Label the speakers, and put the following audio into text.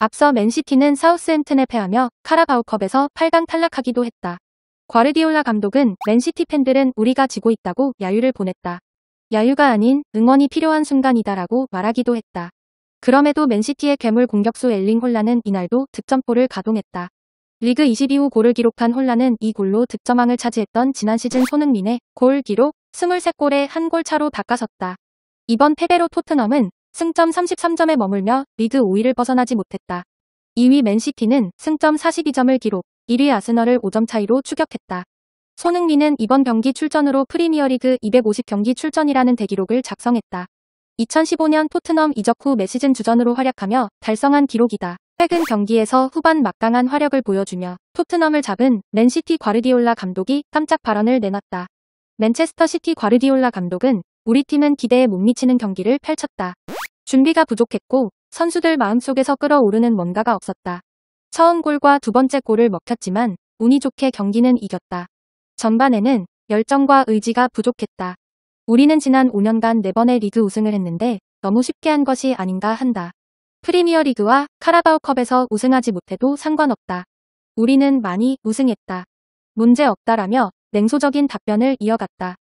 Speaker 1: 앞서 맨시티는 사우스햄튼에 패하며 카라바오컵에서 8강 탈락하기도 했다. 과르디올라 감독은 맨시티 팬들은 우리가 지고 있다고 야유를 보냈다. 야유가 아닌 응원이 필요한 순간이다라고 말하기도 했다. 그럼에도 맨시티의 괴물 공격수 엘링 홀란은 이날도 득점포를 가동했다. 리그 22호 골을 기록한 홀란은이 골로 득점왕을 차지했던 지난 시즌 손흥민의 골 기록 23골에 한 골 차로 닦아섰다. 이번 패배로 토트넘은 승점 33점에 머물며 리그 5위를 벗어나지 못했다. 2위 맨시티는 승점 42점을 기록, 1위 아스널을 5점 차이로 추격했다. 손흥민은 이번 경기 출전으로 프리미어리그 250경기 출전이라는 대기록을 작성했다. 2015년 토트넘 이적 후 매시즌 주전으로 활약하며 달성한 기록이다. 최근 경기에서 후반 막강한 화력을 보여주며 토트넘을 잡은 맨시티 과르디올라 감독이 깜짝 발언을 내놨다. 맨체스터 시티 과르디올라 감독은 우리 팀은 기대에 못 미치는 경기를 펼쳤다. 준비가 부족했고 선수들 마음속에서 끌어오르는 뭔가가 없었다. 처음 골과 두 번째 골을 먹혔지만 운이 좋게 경기는 이겼다. 전반에는 열정과 의지가 부족했다. 우리는 지난 5년간 4번의 리그 우승을 했는데 너무 쉽게 한 것이 아닌가 한다. 프리미어 리그와 카라바오컵에서 우승하지 못해도 상관없다. 우리는 많이 우승했다. 문제없다라며 냉소적인 답변을 이어갔다.